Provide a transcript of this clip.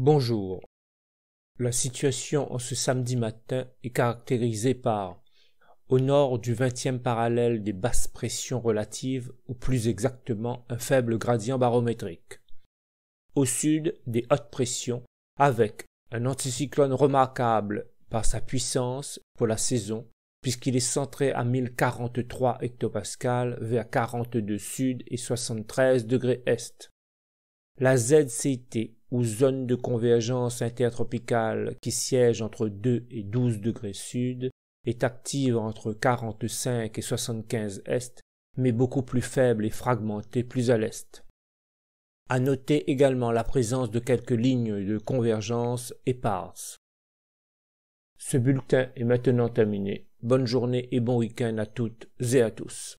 Bonjour. La situation en ce samedi matin est caractérisée par au nord du 20 parallèle des basses pressions relatives, ou plus exactement un faible gradient barométrique. Au sud des hautes pressions, avec un anticyclone remarquable par sa puissance pour la saison, puisqu'il est centré à 1043 hectopascal vers 42 sud et 73 degrés est. La ZCT, ou zone de convergence intertropicale qui siège entre 2 et 12 degrés sud, est active entre 45 et 75 est, mais beaucoup plus faible et fragmentée plus à l'est. À noter également la présence de quelques lignes de convergence éparses. Ce bulletin est maintenant terminé. Bonne journée et bon week-end à toutes et à tous.